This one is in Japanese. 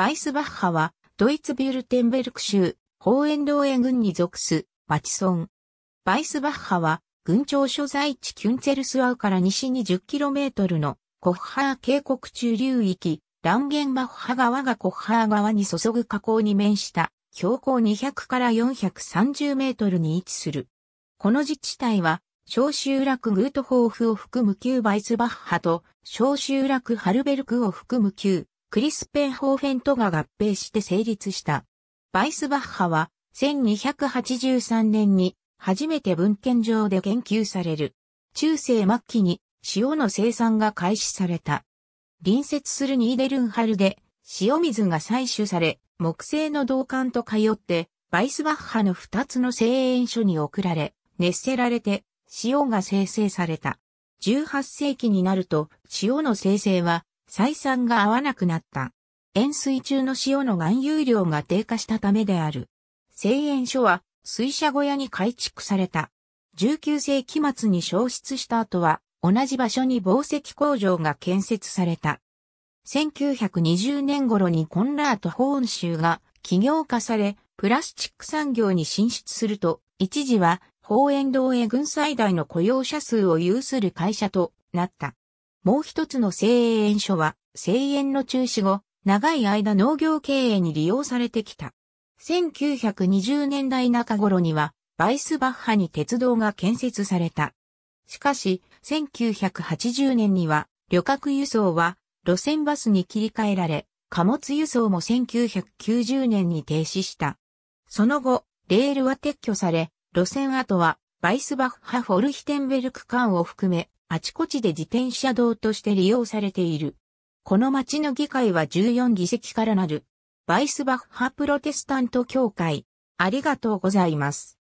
バイスバッハは、ドイツビュルテンベルク州、ホーエンローエ郡に属す、町村。バイスバッハは、郡庁所在地キュンツェルスアウから西に 10km のコッハー渓谷中流域、ランゲンバッハ川がコッハー川に注ぐ河口に面した標高200から430メートルに位置する。この自治体は、小集落グートホーフを含む旧バイスバッハと、小集落ハルベルクを含む旧クリスペンホーフェントが合併して成立した。バイスバッハは1283年に初めて文献上で研究される。中世末期に塩の生産が開始された。隣接するニーデルンハルで塩水が採取され、木製の銅管と通って、バイスバッハの二つの製塩所に送られ、熱せられて塩が生成された。18世紀になると塩の生成は採算が合わなくなった。塩水中の塩の含有量が低下したためである。製塩所は水車小屋に改築された。19世紀末に消失した後は、同じ場所に紡績工場が建設された。1920年頃にコンラート・ホーン州が企業化され、プラスチック産業に進出すると、一時は、法園堂へ軍最大の雇用者数を有する会社となった。もう一つの製園所は、製園の中止後、長い間農業経営に利用されてきた。1920年代中頃には、バイスバッハに鉄道が建設された。しかし、1980年には、旅客輸送は、路線バスに切り替えられ、貨物輸送も1990年に停止した。その後、レールは撤去され、路線跡は、バイスバッハ・フォルヒテンベルク間を含め、あちこちで自転車道として利用されている。この町の議会は14議席からなる、バイスバッハプロテスタント協会。ありがとうございます。